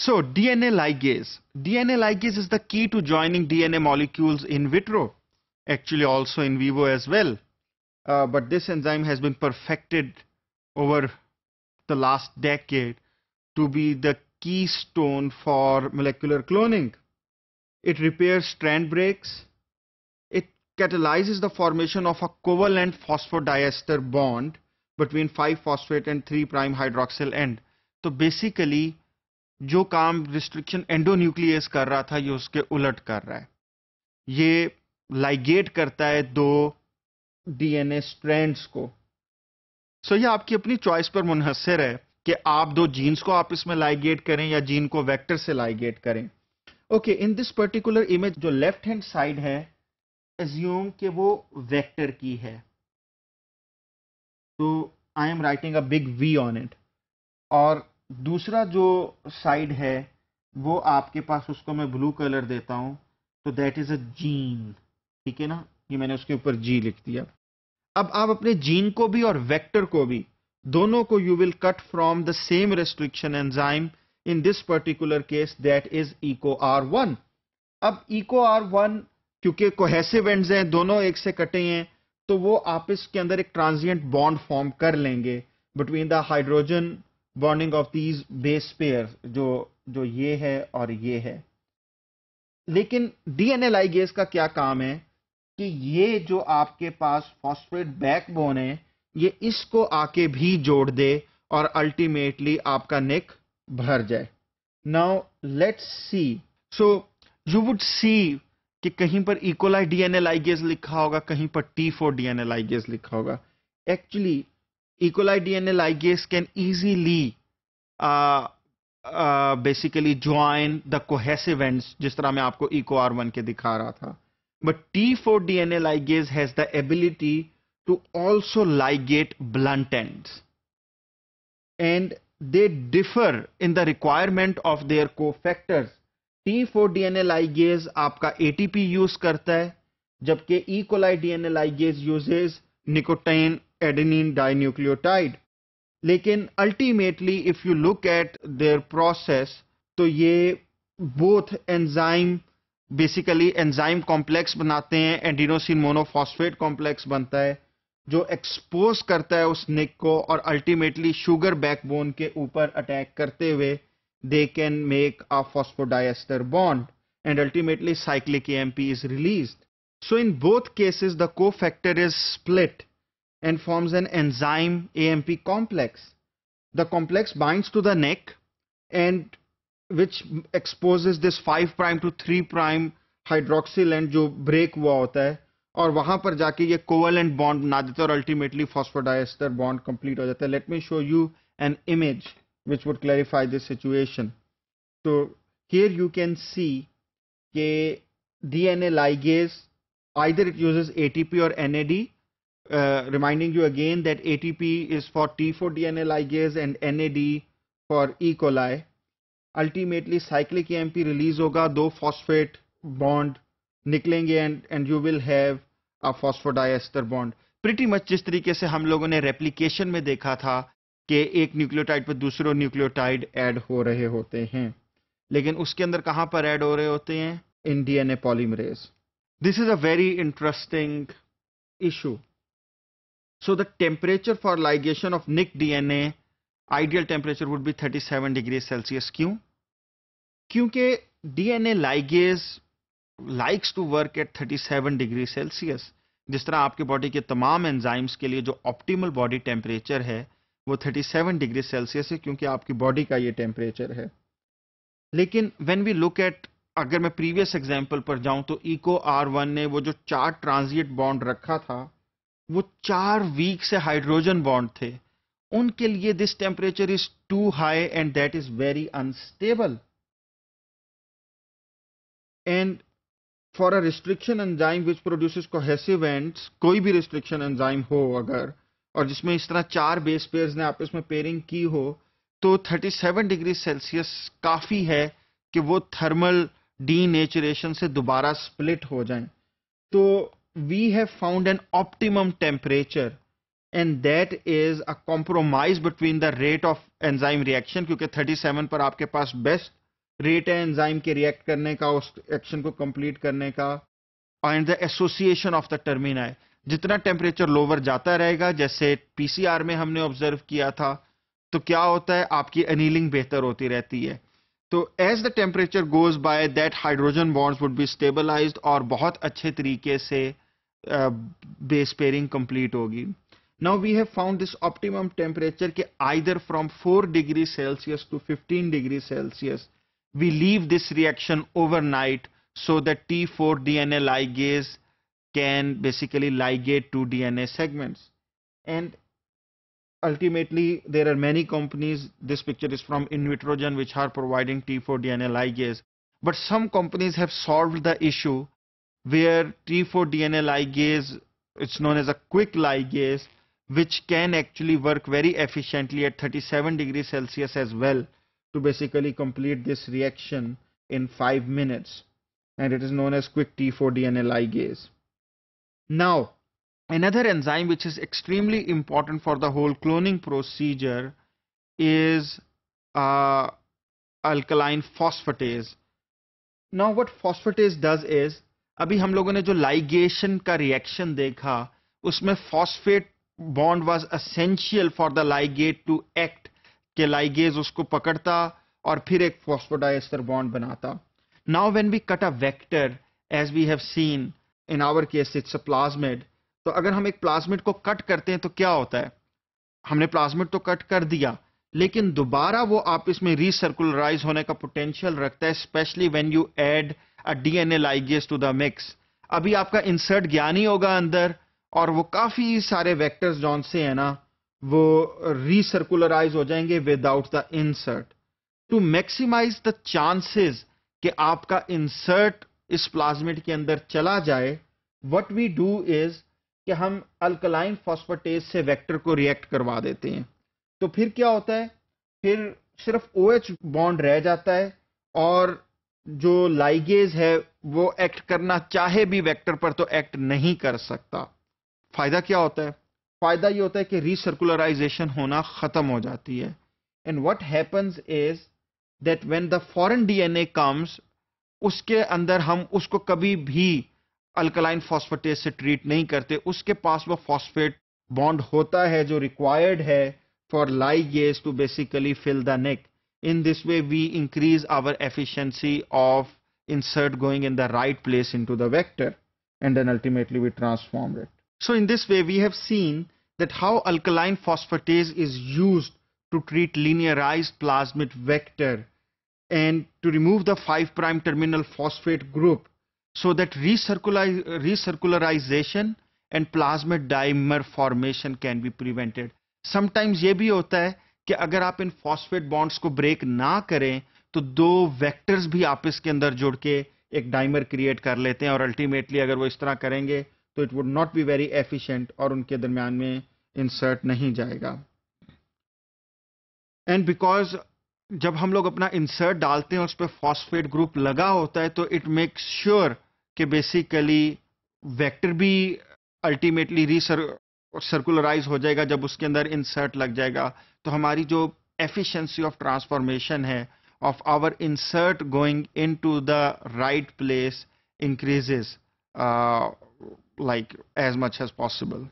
So DNA ligase. DNA ligase is the key to joining DNA molecules in vitro, actually also in vivo as well. Uh, but this enzyme has been perfected over the last decade to be the keystone for molecular cloning. It repairs strand breaks. It catalyzes the formation of a covalent phosphodiester bond between 5-phosphate and 3' hydroxyl end. So basically जो काम restriction endonuclease कर रहा था ये उसके उलट कर रहा है ये लाइगेट करता है दो डीएनए स्ट्रैंड्स को सो ये आपकी अपनी चॉइस पर मुनहसर है कि आप दो जीन्स को आप इसमें लाइगेट करें या जीन को वेक्टर से लाइगेट करें okay in this particular image जो लेफ्ट हैंड साइड है एज्यूम के वो वेक्टर की है तो I am writing a big V on it और दूसरा जो साइड है वो आपके पास उसको मैं ब्लू कलर देता हूँ तो दैट इज़ अ जीन ठीक है ना ये मैंने उसके ऊपर जी लिख दिया अब आप अपने जीन को भी और वेक्टर को भी दोनों को you will cut from the same restriction enzyme in this particular case that is Eco R one अब इको आर वन क्योंकि कोहेसिव एंड्स हैं दोनों एक से कटे हैं तो वो आपस के अंदर एक ट्रांजिएंट बॉन्ड फॉर्म कर लेंगे between the hydrogen bonding of these base pair जो जो ये है और ये है लेकिन डीएनए लाइगेज का क्या काम है कि ये जो आपके पास फॉस्फेट बैकबोन है ये इसको आके भी जोड़ दे और अल्टीमेटली आपका नेक भर जाए now let's see so you would see कि कहीं पर इकोलाई डीएनए लाइगेज लिखा होगा कहीं पर टी फोर डीएनए लाइगेज लिखा होगा actually E. coli DNA ligase can easily uh, uh, basically join the cohesive ends जिस तरह मैं आपको इको आर वन के दिखा रहा था but T four D N A ligase has the ability to also ligate blunt end and they differ in the requirement of their cofactors. T4 DNA ligase आपका ATP use करता है जबकि E. coli DNA ligase uses nicotine adenine dinucleotide लेकिन ultimately if you look at their process तो ये both enzyme basically enzyme complex बनाते हैं एंडीनोसिन monophosphate complex बनता है जो एक्सपोज करता है उस निक को और अल्टीमेटली शुगर बैकबोन के ऊपर अटैक करते हुए they can make a phosphodiester bond and ultimately cyclic AMP is release so in both cases the cofactor is split and forms an enzyme AMP complex. The complex binds to the neck and which exposes this 5 prime to 3 prime hydroxyl end jo break hua hota hai aur wahan par covalent bond bana deta aur ultimately phosphodiester bond complete ho jata let me show you an image which would clarify this situation so here you can see ke dna ligase either it uses atp or nad uh, reminding you again that ATP is for T4 DNA ligase and NAD for E. coli. Ultimately, cyclic AMP release होगा दो phosphate bond निकलेंगे and and you will have a phosphodiester bond. Pretty much जिस तरीके से हम लोगों ने replication में देखा था कि एक nucleotide पर दूसरों न्यूक्लियोटाइड ऐड हो रहे होते हैं लेकिन उसके अंदर कहां पर ऐड हो रहे होते हैं in DNA polymerase this is a very interesting issue So the temperature for ligation of Nic DNA ideal temperature would be 37 degrees Celsius. क्यों? क्योंकि DNA ligase likes to work at 37 degrees Celsius. जिस तरह आपके body के तमाम enzymes के लिए जो ऑप्टिमल बॉडी टेम्परेचर है वो 37 डिग्री सेल्सियस है क्योंकि आपकी बॉडी का ये टेम्परेचर है लेकिन व्हेन वी लुक एट अगर मैं प्रीवियस एग्जांपल पर जाऊं तो इको आर वन ने वो जो चार ट्रांजिट बॉन्ड रखा था वो चार वीक से हाइड्रोजन बॉन्ड थे उनके लिए this temperature is too high and that is very unstable and for a restriction enzyme which produces cohesive कोई भी रिस्ट्रिक्शन एंजाइम हो अगर और जिसमें इस तरह चार बेस पेयर्स ने आपस में पेयरिंग की हो तो 37 डिग्री सेल्सियस काफ़ी है कि वो थर्मल डी नेचुरेशन से दोबारा स्प्लिट हो जाए तो we have found an optimum temperature and that is a compromise between the rate of enzyme reaction kyunki 37 par aapke paas best rate hai enzyme ke react karne ka us action ko complete karne ka and the association of the termini jitna temperature lower jata rahega jaise PCR mein humne observe kiya tha to kya hota hai aapki annealing behtar hoti rehti hai तो as the temperature goes by that hydrogen bonds would be stabilized और बहुत अच्छे तरीके से Uh, base pairing complete होगी now we have found this optimum temperature ke either from 4 degree celsius to 15 degree celsius we leave this reaction overnight so that T4 DNA ligase can basically ligate two DNA segments and ultimately there are many companies this picture is from in Vitrogen, which are providing T4 DNA ligase but some companies have solved the issue where T4 DNA ligase, it's known as a quick ligase, which can actually work very efficiently at 37 degrees Celsius as well to basically complete this reaction in 5 minutes and it is known as quick T4 DNA ligase. Now another enzyme which is extremely important for the whole cloning procedure is uh, alkaline phosphatase. Now what phosphatase does is अभी हम लोगों ने जो ligation का reaction देखा उसमें phosphate bond was essential for the ligate to act के ligase उसको पकड़ता और फिर एक फॉस्फोडाइस्टर बॉन्ड बनाता now when we cut a vector as we have seen in our case it's a plasmid तो अगर हम एक प्लाज्मिड को कट करते हैं तो क्या होता है हमने प्लाज्मिड तो कट कर दिया लेकिन दोबारा वो आपस में रिसर्कुलराइज होने का पोटेंशियल रखता है especially when you add an a ligase to the mix अभी आपका इंसर्ट ज्ञान ही होगा अंदर और वो काफी सारे वेक्टर्स जॉन से है ना वो रिसर्कुलराइज हो जाएंगे without the insert to maximise the chances कि आपका इंसर्ट इस प्लाज्मिड के अंदर चला जाए व्हाट वी डू इज कि हम अल्कलाइन फॉस्फोटेज से वेक्टर को रिएक्ट करवा देते हैं तो फिर क्या होता है फिर सिर्फ ओ OH एच बॉन्ड रह जाता है और जो लाइगेज है वो एक्ट करना चाहे भी वेक्टर पर तो एक्ट नहीं कर सकता फायदा क्या होता है फायदा ये होता है कि रिसर्कुलराइजेशन होना खत्म हो जाती है and what happens is that when the foreign DNA comes उसके अंदर हम उसको कभी भी अल्कलाइन फॉस्फेटेज से ट्रीट नहीं करते उसके पास वो फॉस्फेट बॉन्ड होता है जो रिक्वायर्ड है for ligase to basically fill the nick in this way we increase our efficiency of insert going in the right place into the vector and then ultimately we transform it so in this way we have seen that how alkaline phosphatase is used to treat linearized plasmid vector and to remove the 5' terminal phosphate group so that recircularization and plasmid dimer formation can be prevented sometimes ye bhi hota hai कि अगर आप इन phosphate bonds को break ना करें तो दो vectors भी आपस के अंदर जुड़ के एक डाइमर क्रिएट कर लेते हैं और अल्टीमेटली अगर वो इस तरह करेंगे तो it would not be very efficient और उनके दरमियान में इंसर्ट नहीं जाएगा एंड बिकॉज जब हम लोग अपना इंसर्ट डालते हैं उस पर फॉस्फेट ग्रुप लगा होता है तो इट मेक श्योर कि बेसिकली वैक्टर भी अल्टीमेटली रिसर सर्कुलराइज हो जाएगा जब उसके अंदर इंसर्ट लग जाएगा तो हमारी जो एफिशिएंसी ऑफ ट्रांसफॉर्मेशन है of our insert going into the right place increases like as much as possible